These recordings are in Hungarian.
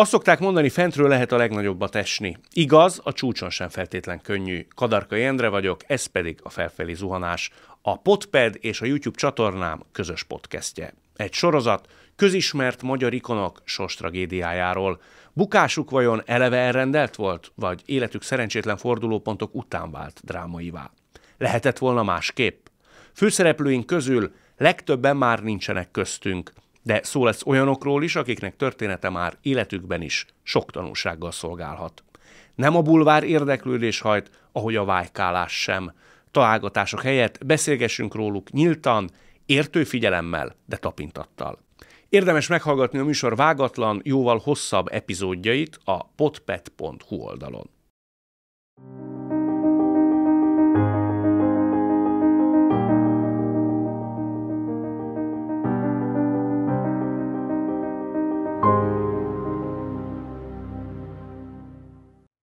Azt szokták mondani, fentről lehet a legnagyobbat esni. Igaz, a csúcson sem feltétlen könnyű. Kadarka Jendre vagyok, ez pedig a felfelé zuhanás. A Podped és a YouTube csatornám közös podcastje. Egy sorozat közismert magyar ikonok sors tragédiájáról. Bukásuk vajon eleve elrendelt volt, vagy életük szerencsétlen fordulópontok után vált drámaivá? Lehetett volna másképp? Főszereplőink közül legtöbben már nincsenek köztünk – de szó lesz olyanokról is, akiknek története már életükben is sok tanulsággal szolgálhat. Nem a bulvár érdeklődés hajt, ahogy a vájkálás sem. Találgatások helyett beszélgessünk róluk nyíltan, értő figyelemmel, de tapintattal. Érdemes meghallgatni a műsor vágatlan, jóval hosszabb epizódjait a potpet.hu oldalon.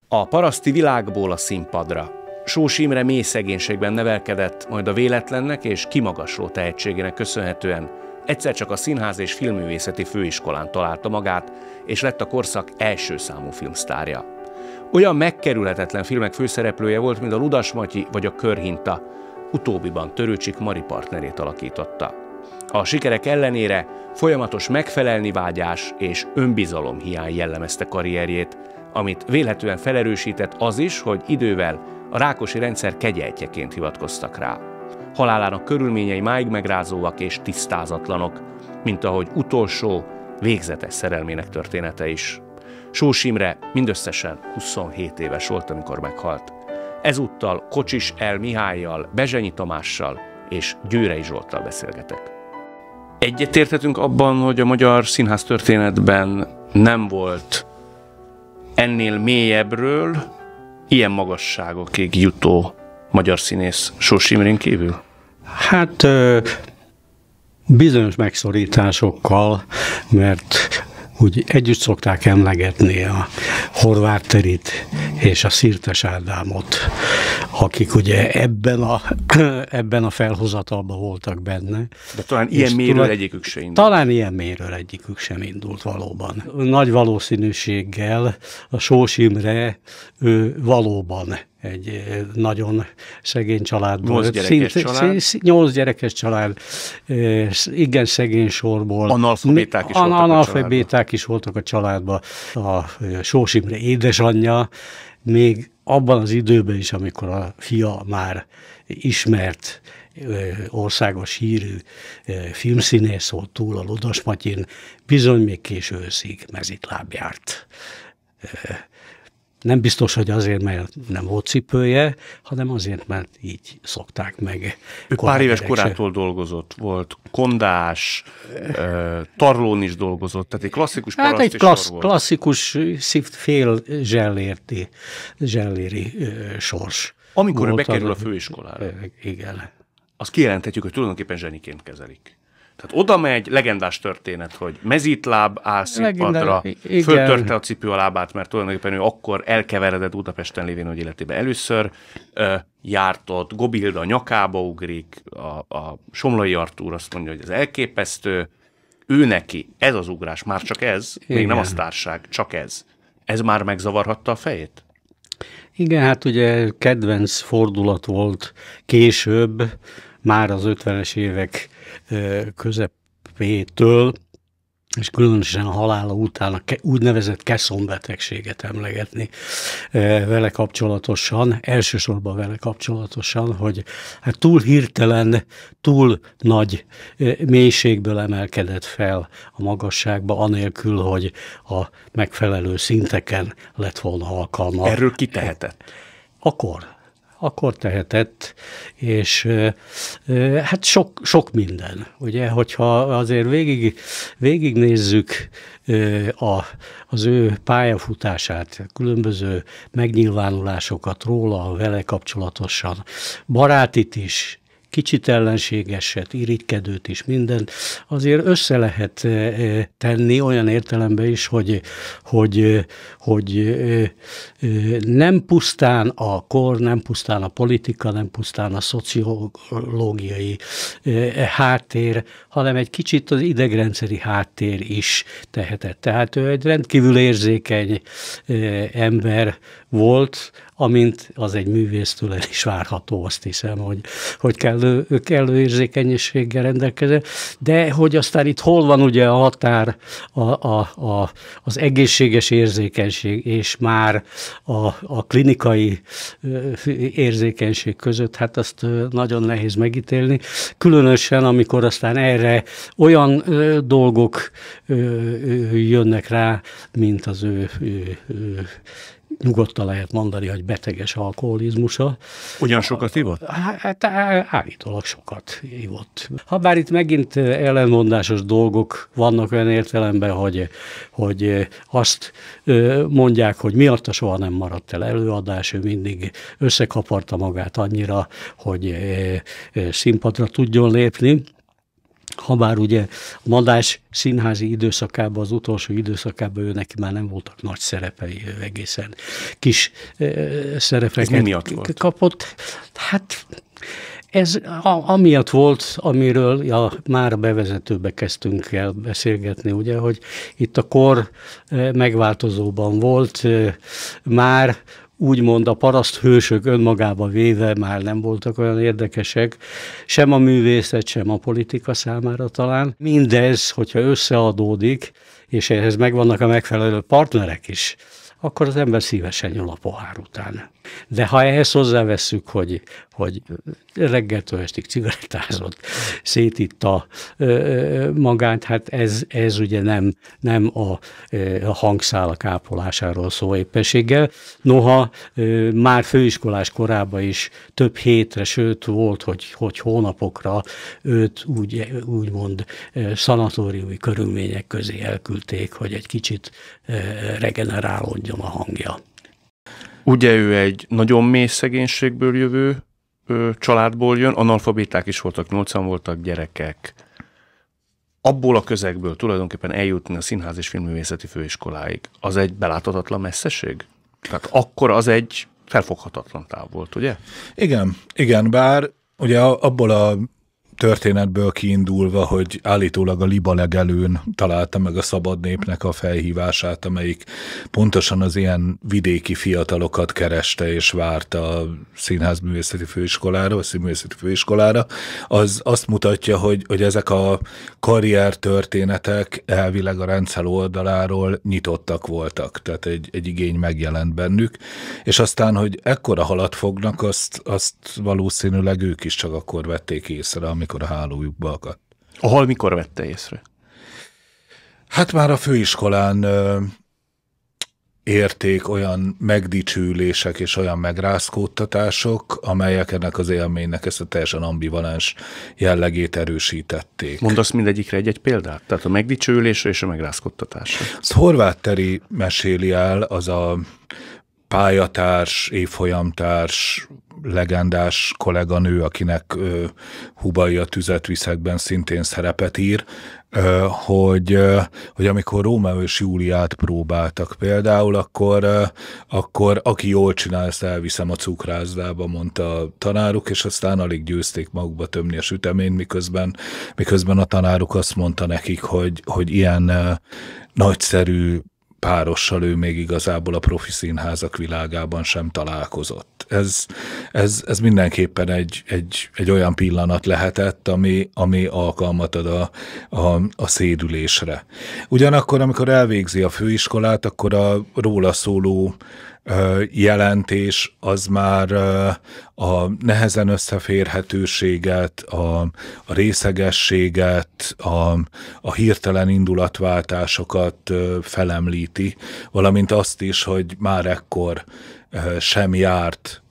A paraszti világból a színpadra. Sós Imre mély szegénységben nevelkedett, majd a véletlennek és kimagasló tehetségének köszönhetően egyszer csak a Színház és Filmművészeti Főiskolán találta magát, és lett a korszak első számú filmsztárja. Olyan megkerülhetetlen filmek főszereplője volt, mint a Ludas Matyi vagy a Körhinta, utóbbiban Törőcsik Mari partnerét alakította. A sikerek ellenére folyamatos megfelelni vágyás és önbizalom hiány jellemezte karrierjét, amit véletlenül felerősített az is, hogy idővel a rákosi rendszer kegyeltjeként hivatkoztak rá. Halálának körülményei máig megrázóak és tisztázatlanok, mint ahogy utolsó, végzetes szerelmének története is. Sós Imre mindösszesen 27 éves volt, amikor meghalt. Ezúttal Kocsis El Mihályjal, Bezsenyi Tamással és Győrei Zsolttal beszélgetek. Egyetérthetünk abban, hogy a magyar színház történetben nem volt ennél mélyebbről ilyen magasságokig jutó magyar színész Sós Imrén kívül? Hát bizonyos megszorításokkal, mert úgy együtt szokták emlegetni a Horváth Terit és a Szirtes Ádámot, akik ugye ebben a, ebben a felhozatalban voltak benne. De talán ilyen méről egyikük sem indult. Talán ilyen méről egyikük sem indult valóban. Nagy valószínűséggel a Sós Imre ő valóban egy eh, nagyon szegény családból. Nyolc gyerekes szint, család? Nyolc gyerekes család, eh, igen szegény sorból. Analfabéták is, voltak, analfabéták a is voltak a családban. A eh, Sós Imre édesanyja még abban az időben is, amikor a fia már ismert országos hírű filmszínész volt túl a Ludas Matyin, bizony még késő őszig mezitláb járt nem biztos, hogy azért, mert nem volt cipője, hanem azért, mert így szokták meg. Ő pár éves korától dolgozott, volt kondás, tarlón is dolgozott, tehát egy klasszikus Hát egy klassz, volt. klasszikus fél zsellérti, zselléri sors. Amikor volt bekerül a főiskolára. Igen. Azt kijelenthetjük, hogy tulajdonképpen zseniként kezelik. Tehát oda megy, legendás történet, hogy mezítláb áll színpadra, föltörte a cipő a lábát, mert tulajdonképpen ő akkor elkeveredett Budapesten lévén, hogy életében először ö, járt ott, Gobilda nyakába ugrik, a, a Somlai Artúr azt mondja, hogy ez elképesztő, ő neki, ez az ugrás, már csak ez, Igen. még nem a sztárság, csak ez. Ez már megzavarhatta a fejét? Igen, hát ugye kedvenc fordulat volt később, már az 50-es évek közepétől, és különösen a halála után a úgynevezett betegséget emlegetni vele kapcsolatosan, elsősorban vele kapcsolatosan, hogy hát túl hirtelen, túl nagy mélységből emelkedett fel a magasságba, anélkül, hogy a megfelelő szinteken lett volna alkalma. Erről kitehetett? Akkor akkor tehetett, és hát sok, sok minden. Ugye, hogyha azért végig, végignézzük a, az ő pályafutását, különböző megnyilvánulásokat róla, vele kapcsolatosan, barátit is, kicsit ellenségeset, irigykedőt is, mindent, azért össze lehet eh, tenni olyan értelemben is, hogy, hogy, eh, hogy eh, nem pusztán a kor, nem pusztán a politika, nem pusztán a szociológiai háttér, hanem egy kicsit az idegrendszeri háttér is tehetett. Tehát ő egy rendkívül érzékeny ember volt, amint az egy művésztől el is várható, azt hiszem, hogy, hogy kellő, kellő érzékenységgel rendelkező, de hogy aztán itt hol van ugye a határ a, a, a, az egészséges érzékenység és már a, a klinikai érzékenység között, hát azt nagyon nehéz megítélni, különösen amikor aztán erre olyan dolgok jönnek rá, mint az ő, ő, ő nyugodtan lehet mondani, hogy beteges alkoholizmusa. Ugyan sokat ivott? Hát állítólag sokat ivott. Ha bár itt megint ellenmondásos dolgok vannak olyan értelemben, hogy, hogy azt mondják, hogy miatta soha nem maradt el előadás, ő mindig összekaparta magát annyira, hogy színpadra tudjon lépni ha bár ugye a Madás színházi időszakában, az utolsó időszakában ő neki már nem voltak nagy szerepei, ő egészen kis eh, szerepeket volt? kapott. Hát ez a, amiatt volt, amiről ja, már a bevezetőbe kezdtünk el beszélgetni, ugye, hogy itt a kor eh, megváltozóban volt, eh, már úgymond a paraszt hősök önmagába véve már nem voltak olyan érdekesek, sem a művészet, sem a politika számára talán. Mindez, hogyha összeadódik, és ehhez megvannak a megfelelő partnerek is, akkor az ember szívesen nyúl a pohár után. De ha ehhez hozzáveszünk, hogy, hogy reggeltől estig cigarettázott, szétitta magát, hát ez, ez ugye nem, nem a, a hangszálak ápolásáról szó éppességgel. Noha már főiskolás korában is több hétre, sőt volt, hogy, hogy hónapokra őt úgy, úgymond szanatóriumi körülmények közé elküldték, hogy egy kicsit regenerálódjon a hangja. Ugye ő egy nagyon mély szegénységből jövő ö, családból jön, analfabéták is voltak, nyolcan voltak gyerekek. Abból a közegből tulajdonképpen eljutni a Színház és Filmművészeti Főiskoláig, az egy beláthatatlan messzeség? Tehát akkor az egy felfoghatatlan táv volt, ugye? Igen, igen, bár ugye abból a történetből kiindulva, hogy állítólag a Liba legelőn találta meg a szabad népnek a felhívását, amelyik pontosan az ilyen vidéki fiatalokat kereste és várta a színházművészeti főiskolára, a színművészeti főiskolára, az azt mutatja, hogy, hogy ezek a karrier történetek elvileg a rendszer oldaláról nyitottak voltak, tehát egy, egy igény megjelent bennük, és aztán, hogy ekkora halat fognak, azt, azt valószínűleg ők is csak akkor vették észre, ami amikor a hálójukba akadt. Ahol hal mikor vette észre? Hát már a főiskolán ö, érték olyan megdicsülések és olyan megrázkódtatások, amelyek ennek az élménynek ezt a teljesen ambivalens jellegét erősítették. Mondasz mindegyikre egy-egy példát? Tehát a megdicsülésre és a megrázkódtatásra. Ezt Horváth Teri meséli el, az a pályatárs, évfolyamtárs, legendás kolléganő, akinek ö, Hubai a tüzet szintén szerepet ír, ö, hogy, ö, hogy amikor Rómeó és Júliát próbáltak például, akkor, ö, akkor aki jól csinál, ezt elviszem a cukrászdába, mondta a tanáruk, és aztán alig győzték magukba tömni a süteményt, miközben, miközben a tanáruk azt mondta nekik, hogy, hogy ilyen ö, nagyszerű párossal ő még igazából a profi színházak világában sem találkozott. Ez, ez, ez mindenképpen egy, egy, egy olyan pillanat lehetett, ami, ami alkalmat ad a, a, a szédülésre. Ugyanakkor, amikor elvégzi a főiskolát, akkor a róla szóló jelentés az már a nehezen összeférhetőséget, a, a részegességet, a, a hirtelen indulatváltásokat felemlíti, valamint azt is, hogy már ekkor sem járt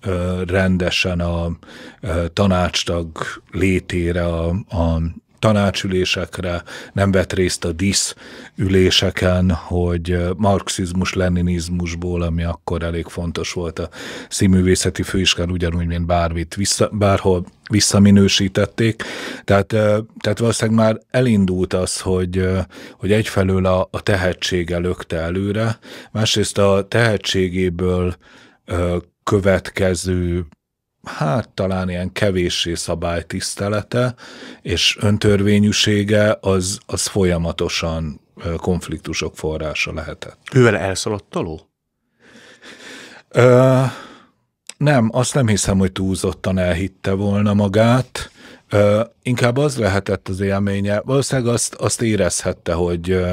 rendesen a tanácstag létére a, a tanácsülésekre, nem vett részt a DISZ üléseken, hogy marxizmus-leninizmusból, ami akkor elég fontos volt a színművészeti főiskán, ugyanúgy, mint bármit, vissza, bárhol visszaminősítették. Tehát, tehát valószínűleg már elindult az, hogy, hogy egyfelől a, a tehetsége lökte előre, másrészt a tehetségéből következő hát talán ilyen kevéssé szabálytisztelete és öntörvényűsége az, az folyamatosan konfliktusok forrása lehetett. Ővel elszaladt taló? Ö, nem, azt nem hiszem, hogy túlzottan elhitte volna magát. Ö, inkább az lehetett az élménye, valószínűleg azt, azt érezhette, hogy,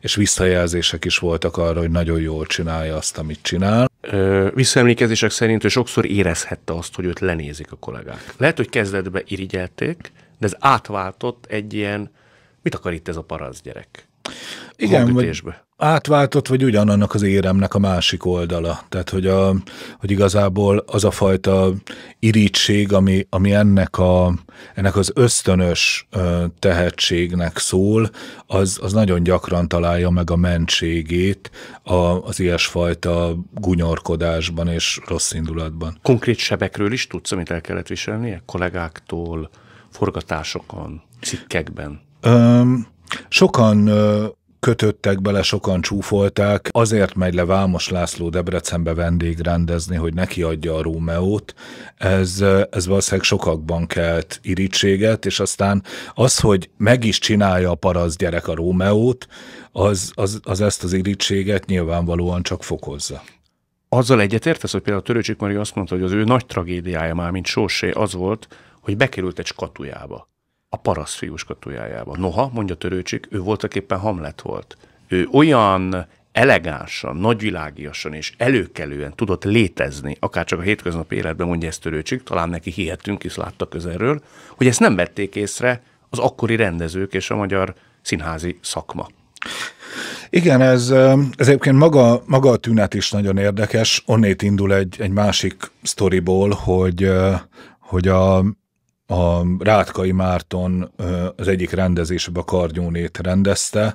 és visszajelzések is voltak arra, hogy nagyon jól csinálja azt, amit csinál, visszaemlékezések szerint ő sokszor érezhette azt, hogy őt lenézik a kollégák. Lehet, hogy kezdetben irigyelték, de ez átváltott egy ilyen, mit akar itt ez a parasz gyerek? Igen, vagy átváltott, vagy ugyanannak az éremnek a másik oldala. Tehát, hogy, a, hogy igazából az a fajta irítség, ami, ami ennek, a, ennek az ösztönös tehetségnek szól, az, az nagyon gyakran találja meg a mentségét a, az ilyesfajta gunyorkodásban és rossz indulatban. Konkrét sebekről is tudsz, amit el kellett viselnie? Kollégáktól, forgatásokon, cikkekben? Öm, sokan kötöttek bele, sokan csúfolták. Azért megy le Vámos László Debrecenbe vendégrendezni, hogy neki adja a Rómeót. Ez, ez valószínűleg sokakban kelt irítséget, és aztán az, hogy meg is csinálja a paraszt gyerek a Rómeót, az, az, az ezt az irítséget nyilvánvalóan csak fokozza. Azzal egyetértesz, hogy például Törőcsik Mari azt mondta, hogy az ő nagy tragédiája már, mint Sósé, az volt, hogy bekerült egy skatujába a fiús katujájába. Noha, mondja Törőcsik, ő voltak éppen Hamlet volt. Ő olyan elegánsan, nagyvilágiasan és előkelően tudott létezni, akár csak a hétköznapi életben mondja ezt Törőcsik, talán neki hihetünk, hisz látta közelről, hogy ezt nem vették észre az akkori rendezők és a magyar színházi szakma. Igen, ez, ez egyébként maga, maga a tünet is nagyon érdekes. Onnét indul egy, egy másik sztoriból, hogy, hogy a a Rátkai Márton az egyik a kardjónét rendezte,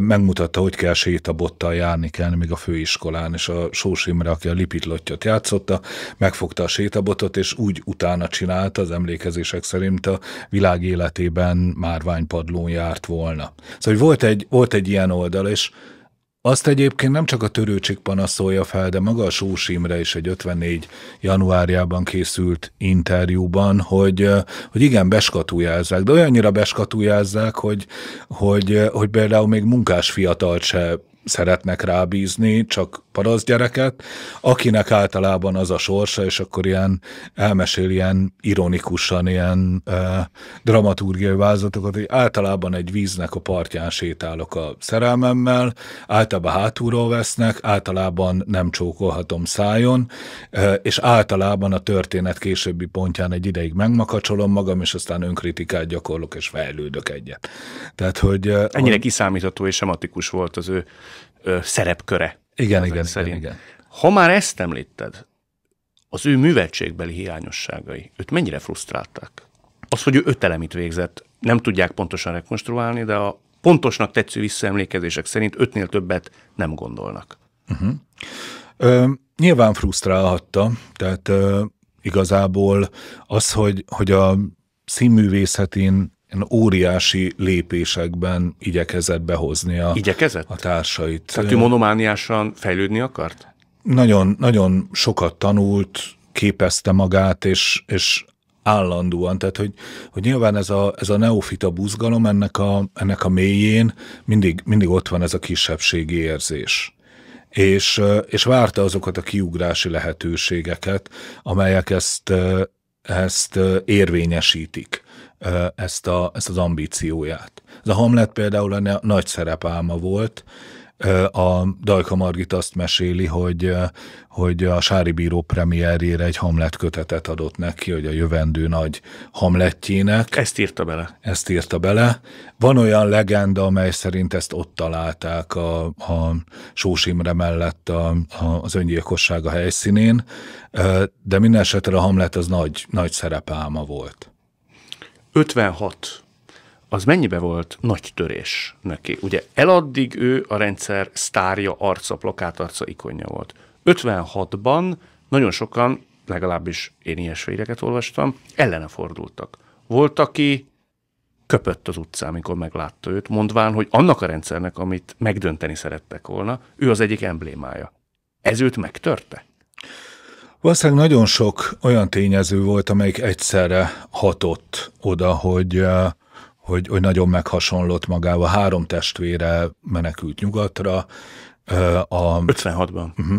megmutatta, hogy kell sétabottal járni kell még a főiskolán, és a Sós Imre, aki a Lipitlottyot játszotta, megfogta a sétabotot, és úgy utána csinálta, az emlékezések szerint a világ életében márványpadlón járt volna. Szóval hogy volt egy, volt egy ilyen oldal, és azt egyébként nem csak a törőcsik panaszolja fel, de maga a Sós Imre is egy 54 januárjában készült interjúban, hogy, hogy igen, beskatujázzák, de olyannyira beskatujázzák, hogy, hogy, hogy például még munkás fiatalt se szeretnek rábízni, csak parasz gyereket, akinek általában az a sorsa, és akkor ilyen elmesél ilyen ironikusan ilyen e, dramaturgiai vázlatokat, hogy általában egy víznek a partján sétálok a szerelmemmel, általában hátulról vesznek, általában nem csókolhatom szájon, e, és általában a történet későbbi pontján egy ideig megmakacsolom magam, és aztán önkritikát gyakorlok, és fejlődök egyet. Tehát, hogy... Ennyire a... kiszámítható és sematikus volt az ő ö, szerepköre. Igen, igen, szerint. igen, igen. Ha már ezt említed, az ő művetségbeli hiányosságai, őt mennyire frusztrálták? Az, hogy ő öt elemit végzett, nem tudják pontosan rekonstruálni, de a pontosnak tetsző visszaemlékezések szerint ötnél többet nem gondolnak. Uh-huh. Ö, nyilván frusztrálhatta, tehát ö, igazából az, hogy, hogy a színművészetén óriási lépésekben igyekezett behozni a, igyekezett? a társait. Tehát ő monomániásan fejlődni akart? Nagyon, nagyon sokat tanult, képezte magát, és, és állandóan. Tehát, hogy, hogy nyilván ez a, ez a neofita buzgalom ennek a, ennek a mélyén mindig, mindig ott van ez a kisebbségi érzés. És, és várta azokat a kiugrási lehetőségeket, amelyek ezt, ezt érvényesítik ezt, a, ezt az ambícióját. Ez a Hamlet például a nagy szerepálma volt, a Dajka Margit azt meséli, hogy, hogy a Sári Bíró premierjére egy Hamlet kötetet adott neki, hogy a jövendő nagy Hamletjének. Ezt írta bele. Ezt írta bele. Van olyan legenda, amely szerint ezt ott találták a, a Sós Imre mellett a, a, az öngyilkosság a helyszínén, de minden esetre a Hamlet az nagy, nagy szerepálma volt. 56 az mennyibe volt nagy törés neki? Ugye eladdig ő a rendszer sztárja, arca, plakátarca, ikonja volt. 56-ban nagyon sokan, legalábbis én ilyes híreket olvastam, ellene fordultak. Volt, aki köpött az utcán, amikor meglátta őt, mondván, hogy annak a rendszernek, amit megdönteni szerettek volna, ő az egyik emblémája. Ez őt megtörte? Valószínűleg nagyon sok olyan tényező volt, amelyik egyszerre hatott oda, hogy, eh, hogy, hogy nagyon meghasonlott magával. Három testvére menekült nyugatra. Eh, a, 56-ban. Uh-huh, mhm.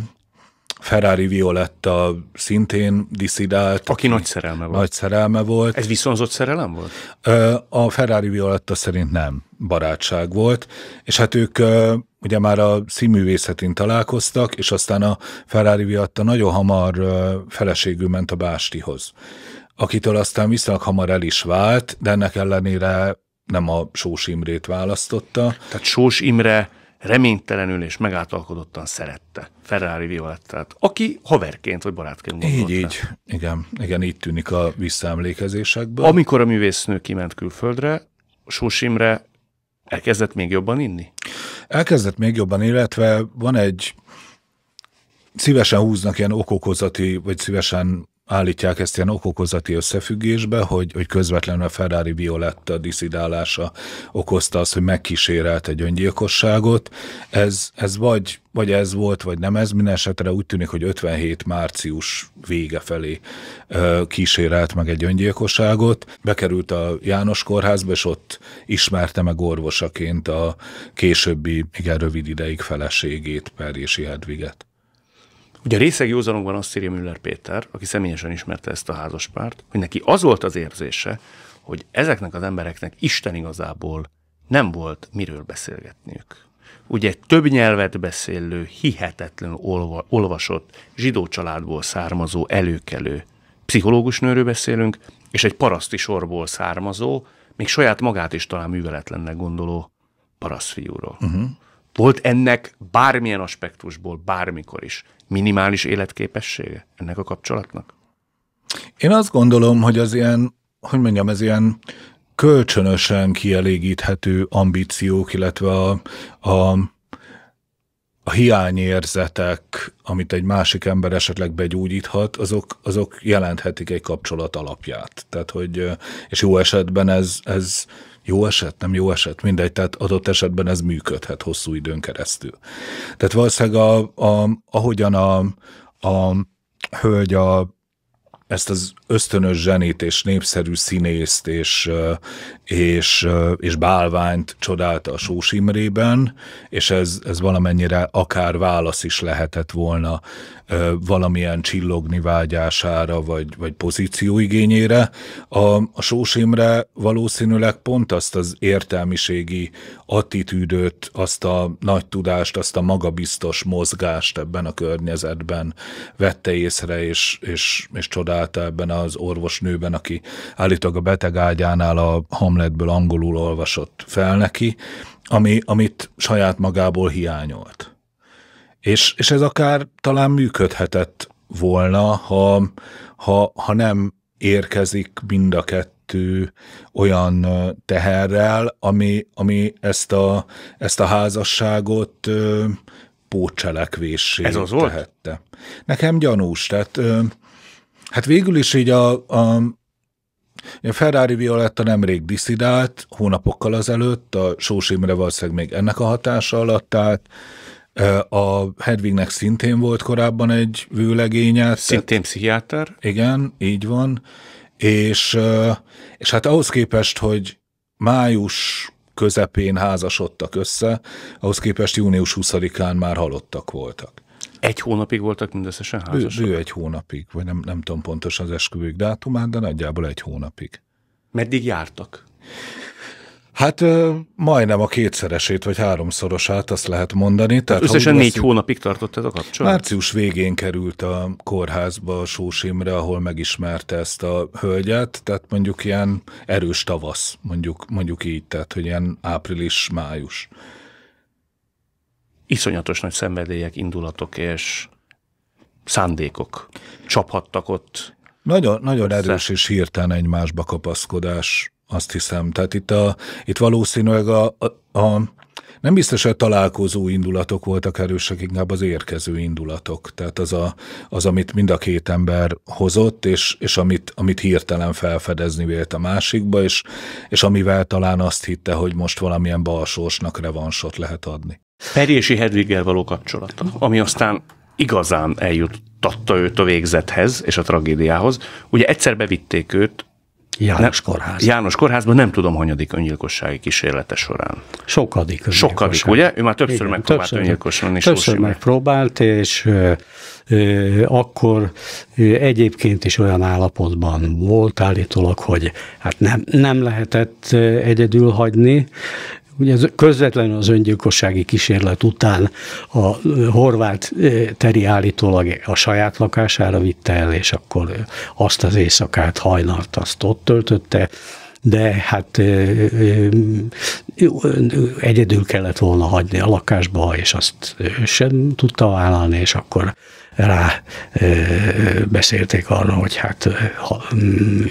Ferrari Violetta szintén diszidált. Aki nagy szerelme volt. Nagy szerelme volt. Ez viszonzott szerelem volt? Eh, a Ferrari Violetta szerint nem barátság volt, és hát ők ugye már a színművészetén találkoztak, és aztán a Ferrari viatta nagyon hamar feleségül ment a Bástihoz, akitől aztán viszonylag hamar el is vált, de ennek ellenére nem a Sós Imrét választotta. Tehát Sós Imre reménytelenül és megáltalkodottan szerette Ferrari Violettát, aki haverként vagy barátként gondolta. Így, így. Igen, igen, így tűnik a visszaemlékezésekből. Amikor a művésznő kiment külföldre, Sós Imre elkezdett még jobban inni? elkezdett még jobban, illetve van egy szívesen húznak ilyen okokozati, vagy szívesen állítják ezt ilyen okokozati összefüggésbe, hogy, hogy közvetlenül a Ferrari Violetta diszidálása okozta azt, hogy megkísérelt egy öngyilkosságot. Ez, ez vagy, vagy ez volt, vagy nem ez, minden esetre úgy tűnik, hogy 57 március vége felé ö, kísérelt meg egy öngyilkosságot. Bekerült a János kórházba, és ott ismerte meg orvosaként a későbbi, igen rövid ideig feleségét, Perési Hedviget. Ugye a részeg józanokban azt írja Müller Péter, aki személyesen ismerte ezt a házaspárt, hogy neki az volt az érzése, hogy ezeknek az embereknek Isten igazából nem volt miről beszélgetniük. Ugye több nyelvet beszélő, hihetetlen olva, olvasott, zsidó családból származó, előkelő pszichológus nőről beszélünk, és egy paraszti sorból származó, még saját magát is talán műveletlennek gondoló paraszfiúról. Uh-huh. Mhm. Volt ennek bármilyen aspektusból, bármikor is minimális életképessége ennek a kapcsolatnak? Én azt gondolom, hogy az ilyen, hogy mondjam, ez ilyen kölcsönösen kielégíthető ambíciók, illetve a, a, a hiányérzetek, amit egy másik ember esetleg begyógyíthat, azok, azok jelenthetik egy kapcsolat alapját. Tehát, hogy, és jó esetben ez, ez jó eset, nem jó eset, mindegy, tehát adott esetben ez működhet hosszú időn keresztül. Tehát valószínűleg a, a, ahogyan a, a hölgy a ezt az ösztönös zsenét és népszerű színészt és, és, és bálványt csodálta a Sós Imrében, és ez, ez valamennyire akár válasz is lehetett volna valamilyen csillogni vágyására, vagy, vagy pozícióigényére. A, a Sós Imre valószínűleg pont azt az értelmiségi attitűdöt, azt a nagy tudást, azt a magabiztos mozgást ebben a környezetben vette észre, és, és, és csodálta ebben az orvosnőben, aki állítólag a beteg ágyánál a hamlet Hamletből angolul olvasott fel neki, ami, amit saját magából hiányolt. És, és ez akár talán működhetett volna, ha, ha, ha nem érkezik mind a kettő olyan teherrel, ami, ami ezt, a, ezt a házasságot ö, pótcselekvéssé Ez az tehette. Volt? Nekem gyanús, tehát hát végül is így a, a, én Ferrari Violetta nemrég diszidált, hónapokkal azelőtt, a Sós Imre valószínűleg még ennek a hatása alatt állt, a Hedvignek szintén volt korábban egy vőlegénye. Szintén pszichiáter. Igen, így van. És, és hát ahhoz képest, hogy május közepén házasodtak össze, ahhoz képest június 20-án már halottak voltak. Egy hónapig voltak mindösszesen házasok? Ő, ő egy hónapig, vagy nem, nem tudom pontosan az esküvők dátumát, de nagyjából egy hónapig. Meddig jártak? Hát majdnem a kétszeresét, vagy háromszorosát, azt lehet mondani. Tehát, összesen négy veszik, hónapig tartott ez a kapcsolat? Március végén került a kórházba a Sós Imre, ahol megismerte ezt a hölgyet, tehát mondjuk ilyen erős tavasz, mondjuk, mondjuk így, tehát hogy ilyen április-május iszonyatos nagy szenvedélyek, indulatok és szándékok csaphattak ott. Nagyon, nagyon erős és hirtelen egymásba kapaszkodás, azt hiszem. Tehát itt, a, itt valószínűleg a, a, a nem biztos, hogy a találkozó indulatok voltak erősek, inkább az érkező indulatok. Tehát az, a, az amit mind a két ember hozott, és, és amit, amit hirtelen felfedezni vélt a másikba, és, és amivel talán azt hitte, hogy most valamilyen balsósnak revansot lehet adni. Perjési Hedviggel való kapcsolata, ami aztán igazán eljuttatta őt a végzethez és a tragédiához. Ugye egyszer bevitték őt János nem, János kórházban nem tudom, hanyadik öngyilkossági kísérlete során. Sokadik Sokadik, ugye? Ő már többször Igen, megpróbált többször, öngyilkosan is. Többször Sósi megpróbált, és ö, akkor ö, egyébként is olyan állapotban volt állítólag, hogy hát nem, nem lehetett egyedül hagyni, Ugye közvetlenül az öngyilkossági kísérlet után a horvát Teri állítólag a saját lakására vitte el, és akkor azt az éjszakát hajnalt, azt ott töltötte, de hát egyedül kellett volna hagyni a lakásba, és azt sem tudta vállalni, és akkor rá beszélték arra, hogy hát ha,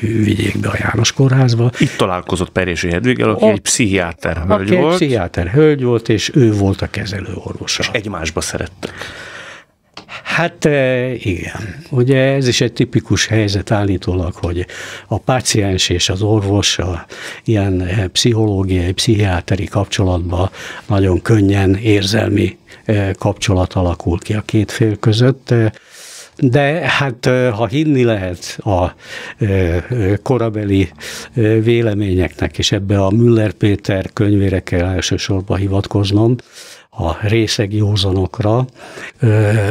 vigyék be a János kórházba. Itt találkozott Perési Hedviggel, aki egy pszichiáter hölgy aki volt. Egy pszichiáter hölgy volt, és ő volt a kezelő orvosa. És egymásba szerettek. Hát eh, igen. Ugye ez is egy tipikus helyzet állítólag, hogy a páciens és az orvos a ilyen eh, pszichológiai, pszichiáteri kapcsolatban nagyon könnyen érzelmi eh, kapcsolat alakul ki a két fél között. De hát ha hinni lehet a korabeli véleményeknek, és ebbe a Müller Péter könyvére kell elsősorban hivatkoznom, a részeg józanokra.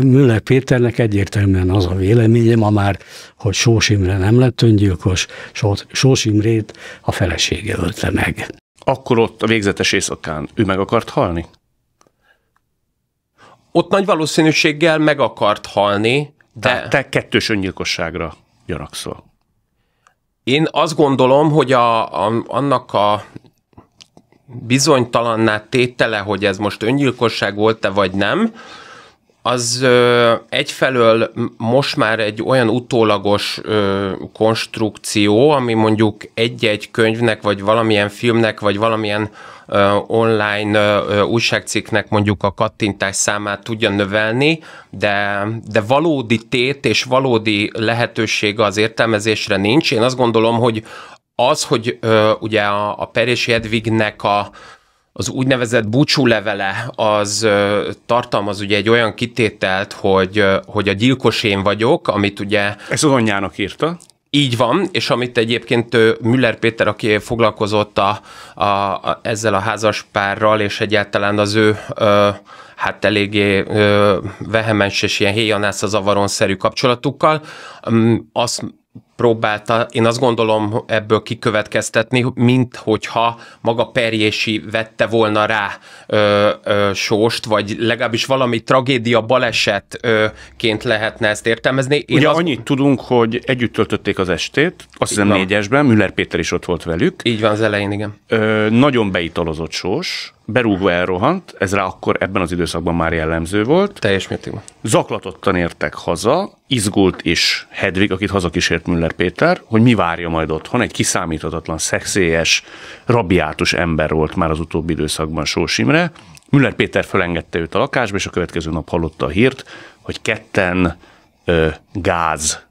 Müller Péternek egyértelműen az a véleménye ma már, hogy Sós Imre nem lett öngyilkos, Sós Imrét a felesége ölte meg. Akkor ott a végzetes éjszakán ő meg akart halni? Ott nagy valószínűséggel meg akart halni, de... Te, te kettős öngyilkosságra gyarakszol. Én azt gondolom, hogy a, a, annak a bizonytalanná tétele, hogy ez most öngyilkosság volt-e vagy nem, az egyfelől most már egy olyan utólagos konstrukció, ami mondjuk egy-egy könyvnek, vagy valamilyen filmnek, vagy valamilyen online újságcikknek mondjuk a kattintás számát tudja növelni, de, de valódi tét és valódi lehetősége az értelmezésre nincs. Én azt gondolom, hogy az, hogy ö, ugye a, a Perés Jedvignek a, az úgynevezett búcsú levele az ö, tartalmaz ugye egy olyan kitételt, hogy, ö, hogy a gyilkos én vagyok, amit ugye... Ez az anyjának írta. Így van, és amit egyébként Müller Péter, aki foglalkozott a, a, a, ezzel a házaspárral, és egyáltalán az ő ö, hát eléggé ö, vehemens és ilyen héjanász az avaronszerű kapcsolatukkal, mm, azt próbálta, én azt gondolom ebből kikövetkeztetni, mint hogyha maga Perjési vette volna rá ö, ö, sóst, vagy legalábbis valami tragédia balesetként lehetne ezt értelmezni. Én Ugye azt... annyit tudunk, hogy együtt töltötték az estét, azt hiszem négyesben, Müller Péter is ott volt velük. Így van az elején, igen. Ö, nagyon beitalozott sós, berúgva elrohant, ez rá akkor ebben az időszakban már jellemző volt. Teljes mértékben. Zaklatottan értek haza, izgult is Hedvig, akit hazakísért Müller Péter, hogy mi várja majd otthon. Egy kiszámíthatatlan, szexélyes, rabiátus ember volt már az utóbbi időszakban Sós Imre. Müller Péter fölengedte őt a lakásba, és a következő nap hallotta a hírt, hogy ketten ö, gáz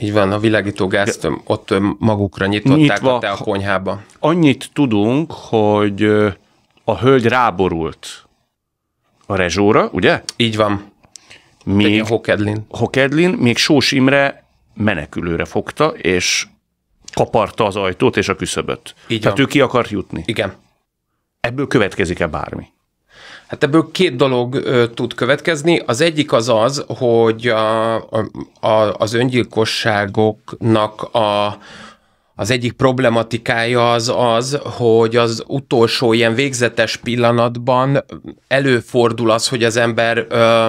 így van, a világító gázt ott magukra nyitották Nyitva, a konyhába. Annyit tudunk, hogy a hölgy ráborult a Rezsóra, ugye? Így van. Még Hokedlin. Hokedlin, még Sós Imre menekülőre fogta, és kaparta az ajtót és a küszöböt. Így Tehát van. ő ki akart jutni. Igen. Ebből következik-e bármi? Hát ebből két dolog ö, tud következni. Az egyik az az, hogy a, a, a, az öngyilkosságoknak a, az egyik problematikája az az, hogy az utolsó ilyen végzetes pillanatban előfordul az, hogy az ember ö,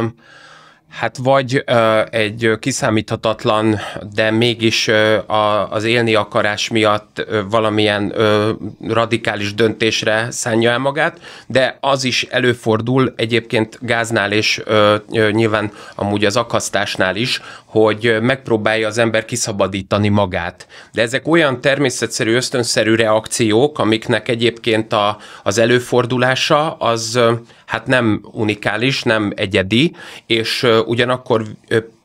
hát vagy ö, egy kiszámíthatatlan, de mégis ö, a, az élni akarás miatt ö, valamilyen ö, radikális döntésre szánja el magát, de az is előfordul egyébként gáznál és ö, ö, nyilván amúgy az akasztásnál is, hogy megpróbálja az ember kiszabadítani magát. De ezek olyan természetszerű, ösztönszerű reakciók, amiknek egyébként a, az előfordulása az hát nem unikális, nem egyedi, és ugyanakkor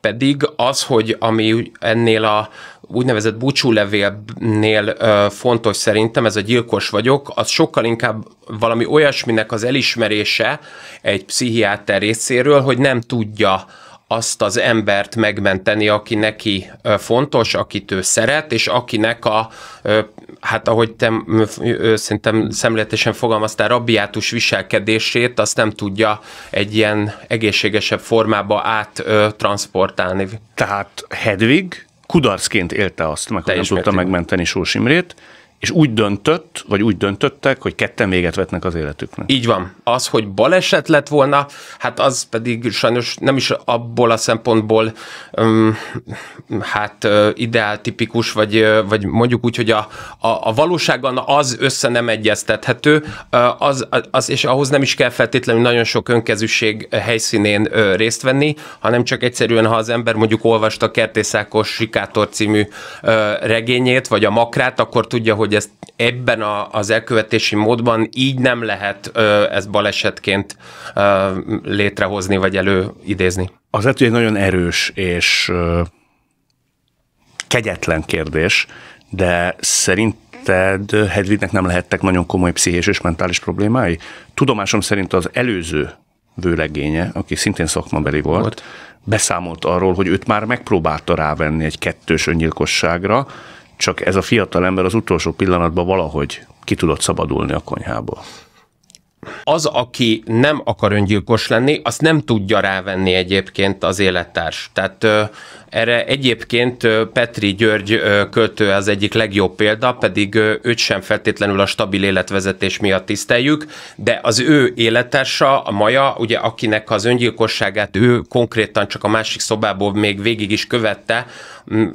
pedig az, hogy ami ennél a úgynevezett búcsúlevélnél ö, fontos szerintem, ez a gyilkos vagyok, az sokkal inkább valami olyasminek az elismerése egy pszichiáter részéről, hogy nem tudja azt az embert megmenteni, aki neki fontos, akit ő szeret, és akinek a, hát ahogy te szerintem szemléletesen fogalmaztál, Rabiátus viselkedését, azt nem tudja egy ilyen egészségesebb formába áttransportálni. Tehát Hedvig kudarcként élte azt meg, hogy nem tudta megmenteni Sós Imrét, és úgy döntött, vagy úgy döntöttek, hogy ketten véget vetnek az életüknek. Így van. Az, hogy baleset lett volna, hát az pedig sajnos nem is abból a szempontból um, hát ideál tipikus, vagy, vagy mondjuk úgy, hogy a, a, a valóságban az össze nem egyeztethető, az, az, és ahhoz nem is kell feltétlenül nagyon sok önkezűség helyszínén részt venni, hanem csak egyszerűen, ha az ember mondjuk olvasta Kertészákos Sikátor című regényét, vagy a Makrát, akkor tudja, hogy hogy ezt ebben a, az elkövetési módban így nem lehet ö, ezt balesetként ö, létrehozni vagy előidézni. Az egy nagyon erős és ö, kegyetlen kérdés, de szerint szerinted Hedvignek nem lehettek nagyon komoly pszichés és mentális problémái? Tudomásom szerint az előző vőlegénye, aki szintén szakmabeli volt, volt, beszámolt arról, hogy őt már megpróbálta rávenni egy kettős öngyilkosságra, csak ez a fiatal ember az utolsó pillanatban valahogy ki tudott szabadulni a konyhából. Az, aki nem akar öngyilkos lenni, azt nem tudja rávenni egyébként az élettárs. Tehát erre egyébként Petri György költő az egyik legjobb példa, pedig őt sem feltétlenül a stabil életvezetés miatt tiszteljük, de az ő élettársa, a Maja, ugye akinek az öngyilkosságát ő konkrétan csak a másik szobából még végig is követte,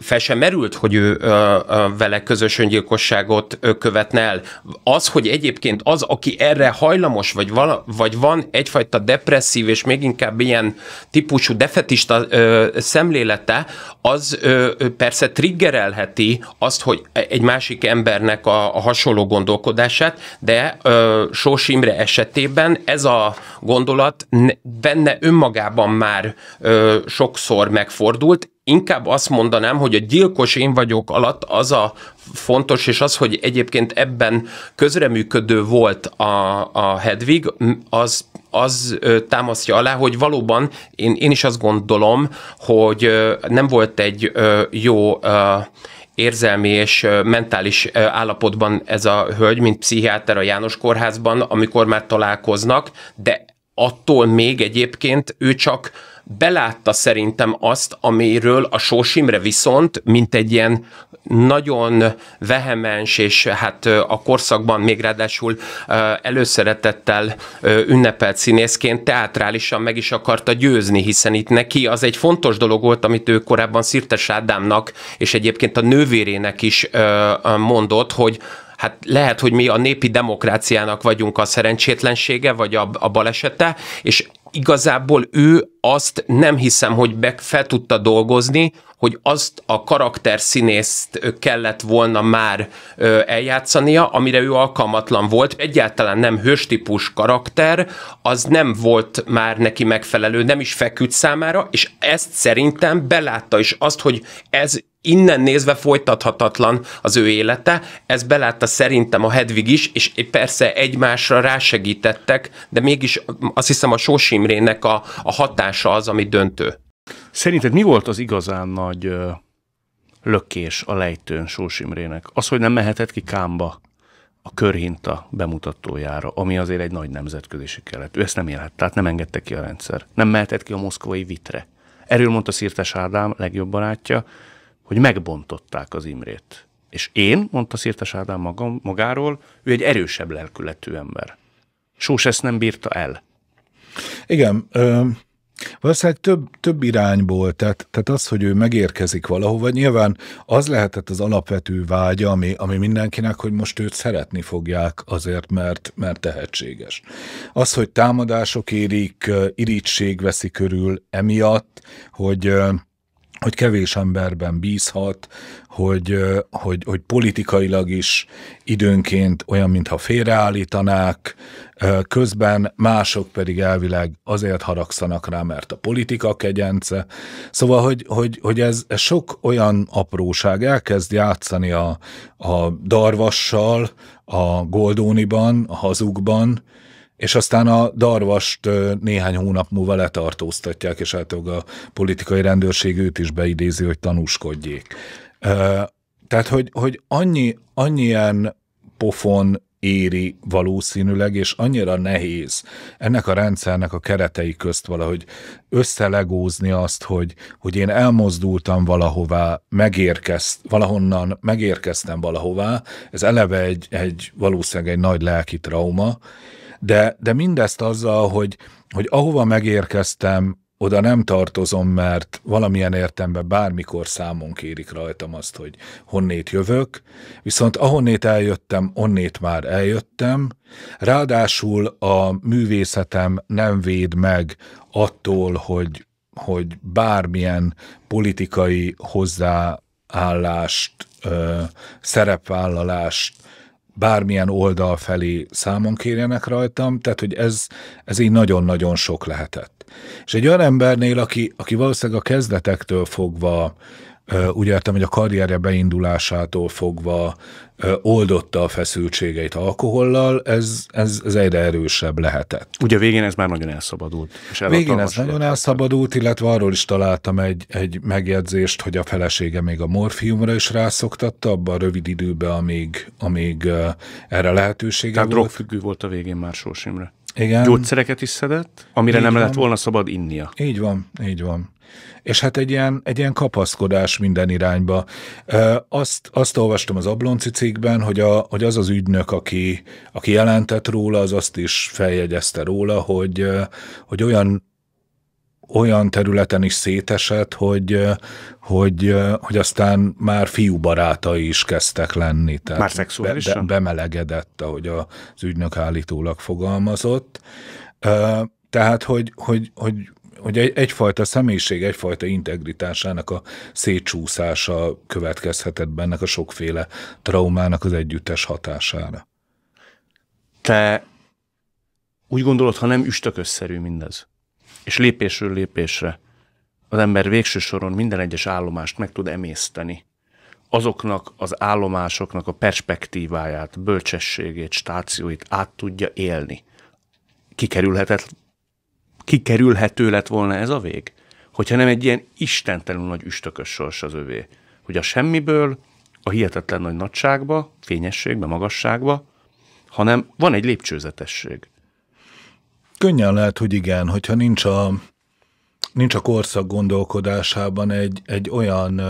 fel sem merült, hogy ő ö, ö, vele közös öngyilkosságot ö, követne el. Az, hogy egyébként az, aki erre hajlamos, vagy, vala, vagy van egyfajta depresszív, és még inkább ilyen típusú defetista ö, szemlélete, az ö, persze triggerelheti azt, hogy egy másik embernek a, a hasonló gondolkodását, de ö, Sós Imre esetében ez a gondolat benne önmagában már ö, sokszor megfordult, inkább azt mondanám, hogy a gyilkos én vagyok alatt az a fontos, és az, hogy egyébként ebben közreműködő volt a, a Hedvig, az az támasztja alá, hogy valóban én, én is azt gondolom, hogy nem volt egy jó érzelmi és mentális állapotban ez a hölgy, mint pszichiáter a János kórházban, amikor már találkoznak, de attól még egyébként ő csak belátta szerintem azt, amiről a Sósimre viszont, mint egy ilyen nagyon vehemens, és hát a korszakban még ráadásul előszeretettel ünnepelt színészként teátrálisan meg is akarta győzni, hiszen itt neki az egy fontos dolog volt, amit ő korábban Szirtes Ádámnak, és egyébként a nővérének is mondott, hogy hát lehet, hogy mi a népi demokráciának vagyunk a szerencsétlensége, vagy a, a balesete, és igazából ő azt nem hiszem, hogy be, fel tudta dolgozni, hogy azt a karakterszínészt kellett volna már eljátszania, amire ő alkalmatlan volt. Egyáltalán nem hőstípus karakter, az nem volt már neki megfelelő, nem is feküdt számára, és ezt szerintem belátta is azt, hogy ez innen nézve folytathatatlan az ő élete, ez belátta szerintem a Hedvig is, és persze egymásra rásegítettek, de mégis azt hiszem a Sósimrének a, a hatása az, ami döntő. Szerinted mi volt az igazán nagy ö, lökés a lejtőn Sósimrének? Az, hogy nem mehetett ki Kámba a körhinta bemutatójára, ami azért egy nagy nemzetközi siker lett. Ő ezt nem élhet, tehát nem engedte ki a rendszer. Nem mehetett ki a moszkvai vitre. Erről mondta Szirtes Ádám, legjobb barátja, hogy megbontották az Imrét. És én, mondta Szirtes Ádám magam, magáról, ő egy erősebb lelkületű ember. Sós ezt nem bírta el. Igen, ö, valószínűleg több, több irányból, tehát, tehát az, hogy ő megérkezik valahova, nyilván az lehetett az alapvető vágya, ami, ami mindenkinek, hogy most őt szeretni fogják azért, mert, mert tehetséges. Az, hogy támadások érik, irítség veszi körül emiatt, hogy hogy kevés emberben bízhat, hogy, hogy, hogy politikailag is időnként olyan, mintha félreállítanák, közben mások pedig elvileg azért haragszanak rá, mert a politika kegyence. Szóval, hogy, hogy, hogy ez, ez sok olyan apróság elkezd játszani a, a darvassal, a Goldóniban, a hazugban, és aztán a darvast néhány hónap múlva letartóztatják, és hát a politikai rendőrség őt is beidézi, hogy tanúskodjék. Tehát, hogy, hogy annyi, annyi ilyen pofon éri valószínűleg, és annyira nehéz ennek a rendszernek a keretei közt valahogy összelegózni azt, hogy, hogy én elmozdultam valahová, megérkezt, valahonnan megérkeztem valahová, ez eleve egy, egy valószínűleg egy nagy lelki trauma, de, de mindezt azzal, hogy, hogy ahova megérkeztem, oda nem tartozom, mert valamilyen értemben bármikor számon kérik rajtam azt, hogy honnét jövök, viszont ahonnét eljöttem, onnét már eljöttem, ráadásul a művészetem nem véd meg attól, hogy, hogy bármilyen politikai hozzáállást, ö, szerepvállalást bármilyen oldal felé számon kérjenek rajtam, tehát hogy ez, ez így nagyon-nagyon sok lehetett. És egy olyan embernél, aki, aki valószínűleg a kezdetektől fogva úgy értem, hogy a karrierje beindulásától fogva oldotta a feszültségeit alkohollal, ez, ez, ez egyre erősebb lehetett. Ugye végén ez már nagyon elszabadult. És végén ez nagyon elszabadult, illetve arról is találtam egy, egy megjegyzést, hogy a felesége még a morfiumra is rászoktatta, abban a rövid időben, amíg, amíg erre lehetősége Tehát volt. drogfüggő volt a végén már Sósimre. Igen. Gyógyszereket is szedett, amire így nem van. lehet volna szabad innia. Így van, így van és hát egy ilyen, egy ilyen kapaszkodás minden irányba. Azt, azt olvastam az Ablonci cikkben, hogy, a, hogy az az ügynök, aki, aki jelentett róla, az azt is feljegyezte róla, hogy, hogy olyan olyan területen is szétesett, hogy, hogy, hogy aztán már fiúbarátai is kezdtek lenni. Tehát már szexuálisan? Be, be, bemelegedett, ahogy az ügynök állítólag fogalmazott. Tehát, hogy, hogy, hogy hogy egy, egyfajta személyiség, egyfajta integritásának a szétcsúszása következhetett bennek a sokféle traumának az együttes hatására. Te úgy gondolod, ha nem üstökösszerű mindez, és lépésről lépésre az ember végső soron minden egyes állomást meg tud emészteni, azoknak az állomásoknak a perspektíváját, bölcsességét, stációit át tudja élni. kikerülhetett kikerülhető lett volna ez a vég? Hogyha nem egy ilyen istentelenül nagy üstökös sors az övé. Hogy a semmiből, a hihetetlen nagy nagyságba, fényességbe, magasságba, hanem van egy lépcsőzetesség. Könnyen lehet, hogy igen, hogyha nincs a, nincs a korszak gondolkodásában egy, egy olyan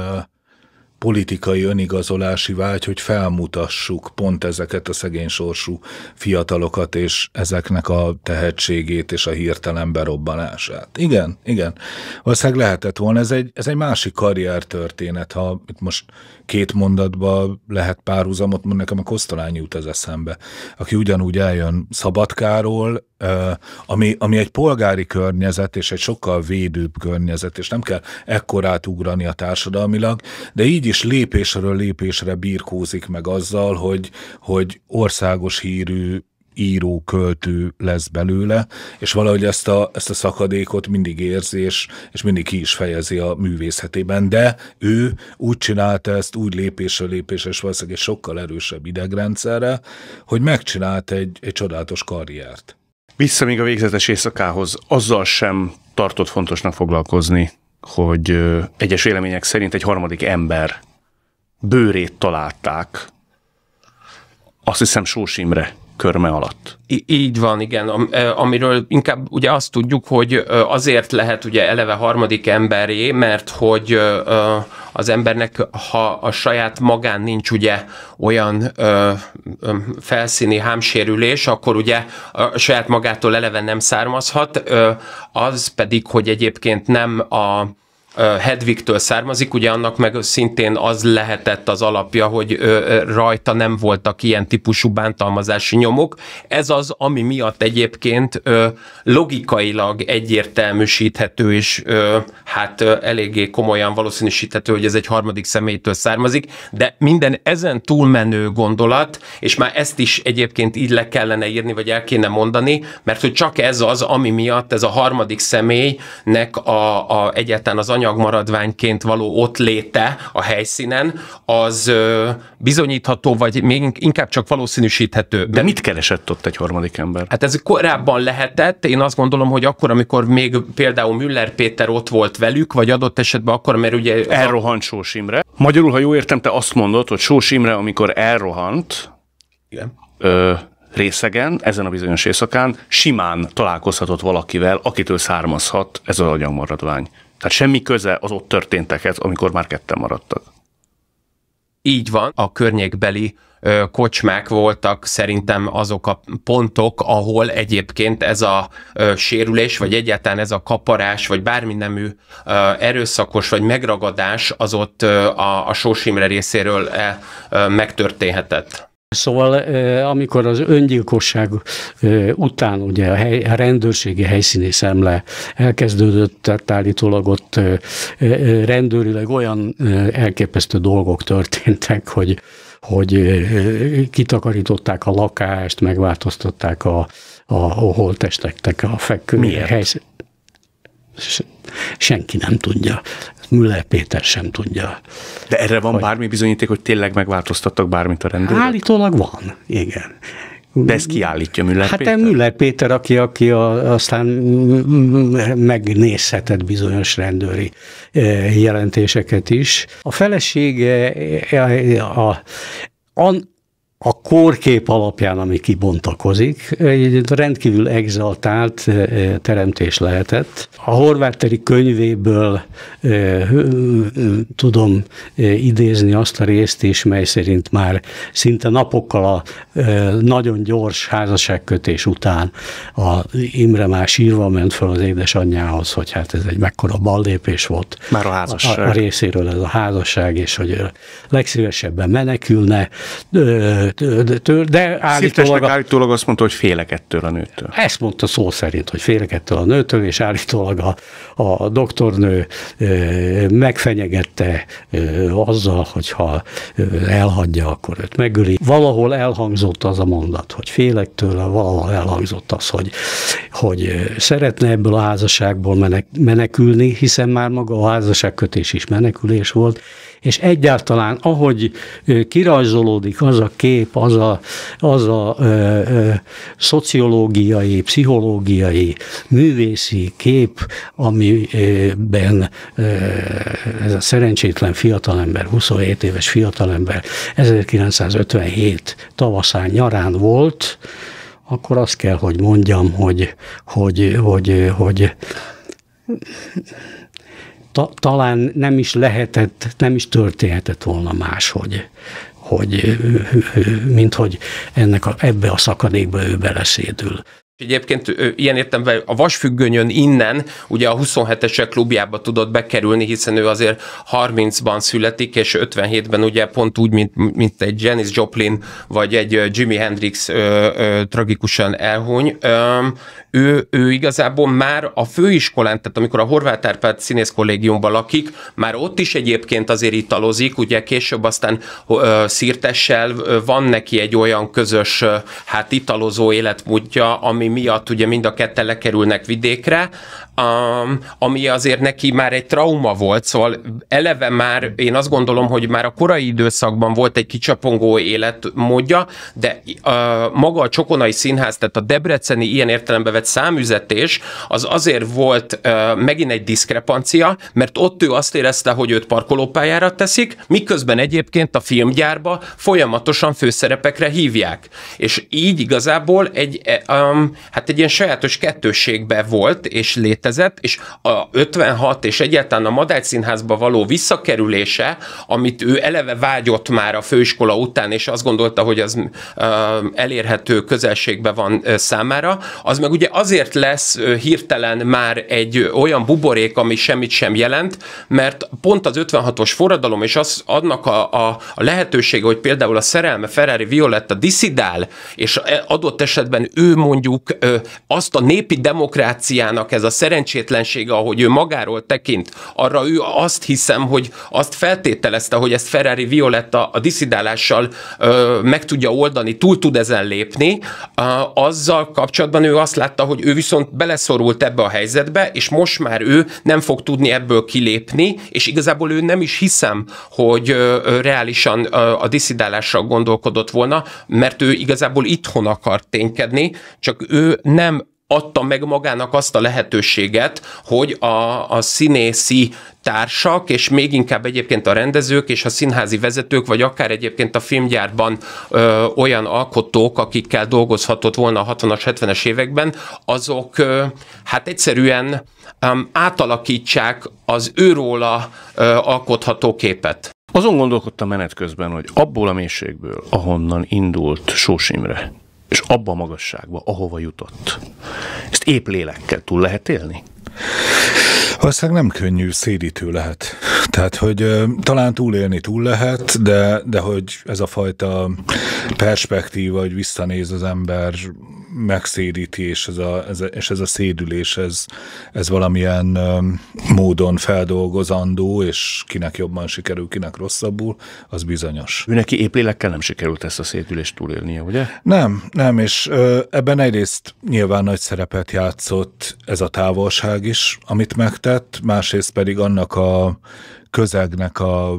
politikai önigazolási vágy, hogy felmutassuk pont ezeket a szegény sorsú fiatalokat és ezeknek a tehetségét és a hirtelen berobbanását. Igen, igen. Valószínűleg lehetett volna. Ez egy, ez egy másik karriertörténet, ha itt most két mondatban lehet párhuzamot, mondani, nekem a Kosztolányi jut az eszembe, aki ugyanúgy eljön Szabadkáról, ami, ami egy polgári környezet, és egy sokkal védőbb környezet, és nem kell ekkorát ugrani a társadalmilag, de így is lépésről lépésre birkózik meg azzal, hogy, hogy országos hírű író, költő lesz belőle, és valahogy ezt a, ezt a szakadékot mindig érzi, és, és mindig ki is fejezi a művészetében, de ő úgy csinálta ezt, úgy lépésről lépésre, és valószínűleg egy sokkal erősebb idegrendszerre, hogy megcsinált egy, egy csodálatos karriert. Vissza még a végzetes éjszakához. Azzal sem tartott fontosnak foglalkozni, hogy egyes vélemények szerint egy harmadik ember bőrét találták. Azt hiszem Sós Imre körme alatt. I- így van, igen. Amiről inkább ugye azt tudjuk, hogy azért lehet ugye eleve harmadik emberé, mert hogy az embernek, ha a saját magán nincs ugye olyan ö, ö, felszíni hámsérülés, akkor ugye a saját magától eleve nem származhat, ö, az pedig, hogy egyébként nem a Hedvigtől származik, ugye annak meg szintén az lehetett az alapja, hogy rajta nem voltak ilyen típusú bántalmazási nyomok. Ez az, ami miatt egyébként logikailag egyértelműsíthető, és hát eléggé komolyan valószínűsíthető, hogy ez egy harmadik személytől származik, de minden ezen túlmenő gondolat, és már ezt is egyébként így le kellene írni, vagy el kéne mondani, mert hogy csak ez az, ami miatt ez a harmadik személynek a, a egyáltalán az anyagmaradványként való ott léte a helyszínen, az bizonyítható, vagy még inkább csak valószínűsíthető. De, De mit keresett ott egy harmadik ember? Hát ez korábban lehetett, én azt gondolom, hogy akkor, amikor még például Müller Péter ott volt velük, vagy adott esetben akkor, mert ugye... Elrohant Sós Imre. Magyarul, ha jó értem, te azt mondod, hogy Sós Imre, amikor elrohant, Igen. Ö, részegen, ezen a bizonyos éjszakán simán találkozhatott valakivel, akitől származhat ez az agyagmaradvány. Tehát semmi köze az ott történtekhez, amikor már ketten maradtak. Így van, a környékbeli ö, kocsmák voltak szerintem azok a pontok, ahol egyébként ez a ö, sérülés, vagy egyáltalán ez a kaparás, vagy bárminemű ö, erőszakos, vagy megragadás az ott ö, a, a Sós Imre részéről e, ö, megtörténhetett. Szóval amikor az öngyilkosság után ugye a, hely, a rendőrségi helyszíni szemle elkezdődött, tehát állítólag ott rendőrileg olyan elképesztő dolgok történtek, hogy, hogy kitakarították a lakást, megváltoztatták a, a holtesteknek a fekvő Miért? senki nem tudja. Müller Péter sem tudja. De erre van hogy... bármi bizonyíték, hogy tényleg megváltoztattak bármit a rendőrök? Állítólag van, igen. De ezt kiállítja Müller hát Péter? Hát Müller Péter, aki, aki a, aztán megnézhetett bizonyos rendőri eh, jelentéseket is. A felesége eh, a, a, a kórkép alapján, ami kibontakozik, egy rendkívül exaltált eh, eh, teremtés lehetett. A horváteri könyvéből eh, tudom idézni azt a részt is, mely szerint már szinte napokkal a nagyon gyors házasságkötés után a Imre már sírva ment fel az édesanyjához, hogy hát ez egy mekkora ballépés volt. Már a házasság. A, a részéről ez a házasság, és hogy legszívesebben menekülne, nőtől, de állítólag... Szívtesnek állítólag azt mondta, hogy félek ettől a nőtől. Ezt mondta szó szerint, hogy félek ettől a nőtől, és állítólag a, a doktornő megfenyegette azzal, hogyha elhagyja, akkor őt megüli. Valahol elhangzott az a mondat, hogy félek tőle, valahol elhangzott az, hogy, hogy szeretne ebből a házasságból menekülni, hiszen már maga a házasságkötés is menekülés volt, és egyáltalán ahogy kirajzolódik az a kép, az a, az a ö, ö, szociológiai, pszichológiai, művészi kép, amiben ö, ez a szerencsétlen fiatalember, 27 éves fiatalember 1957 tavaszán, nyarán volt, akkor azt kell, hogy mondjam, hogy, hogy, hogy, hogy, hogy ta, talán nem is lehetett, nem is történhetett volna máshogy hogy, mint hogy ennek a, ebbe a szakadékba ő beleszédül. Egyébként ilyen értemben a vasfüggönyön innen, ugye a 27-esek klubjába tudott bekerülni, hiszen ő azért 30-ban születik, és 57-ben ugye pont úgy, mint, mint egy Janis Joplin, vagy egy Jimi Hendrix ö, ö, tragikusan elhuny. Ö, ő, ő igazából már a főiskolán, tehát amikor a Horváth Árpád színész kollégiumban lakik, már ott is egyébként azért italozik, ugye később aztán ö, szírtessel van neki egy olyan közös, hát italozó életmódja, ami miatt ugye mind a ketten lekerülnek vidékre, um, ami azért neki már egy trauma volt, szóval eleve már én azt gondolom, hogy már a korai időszakban volt egy kicsapongó életmódja, de uh, maga a Csokonai Színház, tehát a debreceni ilyen értelembe vett számüzetés, az azért volt uh, megint egy diszkrepancia, mert ott ő azt érezte, hogy őt parkolópályára teszik, miközben egyébként a filmgyárba folyamatosan főszerepekre hívják. És így igazából egy, um, hát egy ilyen sajátos kettőségbe volt és létezett, és a 56 és egyáltalán a Madágy Színházba való visszakerülése, amit ő eleve vágyott már a főiskola után, és azt gondolta, hogy az elérhető közelségbe van számára, az meg ugye azért lesz hirtelen már egy olyan buborék, ami semmit sem jelent, mert pont az 56-os forradalom és az, annak a, a, a lehetősége, hogy például a szerelme Ferrari Violetta diszidál, és e, adott esetben ő mondjuk azt a népi demokráciának ez a szerencsétlensége, ahogy ő magáról tekint, arra ő azt hiszem, hogy azt feltételezte, hogy ezt Ferrari Violetta a diszidálással meg tudja oldani, túl tud ezen lépni, azzal kapcsolatban ő azt látta, hogy ő viszont beleszorult ebbe a helyzetbe, és most már ő nem fog tudni ebből kilépni, és igazából ő nem is hiszem, hogy reálisan a diszidálással gondolkodott volna, mert ő igazából itthon akart ténykedni, csak ő nem adta meg magának azt a lehetőséget, hogy a, a színészi társak, és még inkább egyébként a rendezők és a színházi vezetők, vagy akár egyébként a filmgyárban ö, olyan alkotók, akikkel dolgozhatott volna a 60-as, 70-es években, azok ö, hát egyszerűen ö, átalakítsák az őróla ö, alkotható képet. Azon gondolkodtam menet közben, hogy abból a mélységből, ahonnan indult Sós Imre, és abba a magasságba, ahova jutott. Ezt épp lélekkel túl lehet élni? Valószínűleg nem könnyű, szédítő lehet. Tehát, hogy ö, talán túlélni túl lehet, de, de hogy ez a fajta perspektíva, hogy visszanéz az ember megszédíti, és ez a, ez a, és ez a szédülés, ez, ez valamilyen módon feldolgozandó, és kinek jobban sikerül, kinek rosszabbul, az bizonyos. Ő neki épp lélekkel nem sikerült ezt a szédülést túlélnie, ugye? Nem, nem, és ebben egyrészt nyilván nagy szerepet játszott ez a távolság is, amit megtett, másrészt pedig annak a közegnek a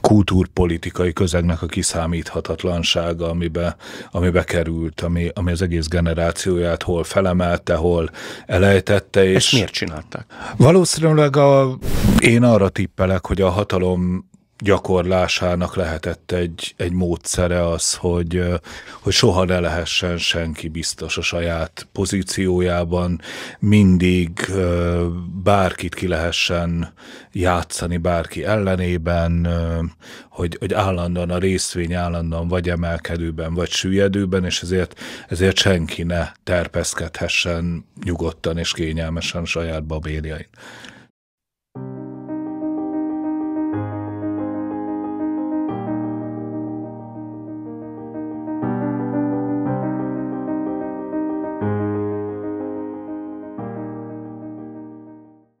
kultúrpolitikai közegnek a kiszámíthatatlansága, amibe, amibe került, ami, ami az egész generációját hol felemelte, hol elejtette. És Ezt miért csinálták? Valószínűleg a, én arra tippelek, hogy a hatalom gyakorlásának lehetett egy, egy módszere az, hogy, hogy soha ne lehessen senki biztos a saját pozíciójában, mindig bárkit ki lehessen játszani bárki ellenében, hogy, hogy állandóan a részvény állandóan vagy emelkedőben, vagy süllyedőben, és ezért, ezért senki ne terpeszkedhessen nyugodtan és kényelmesen saját babérjain.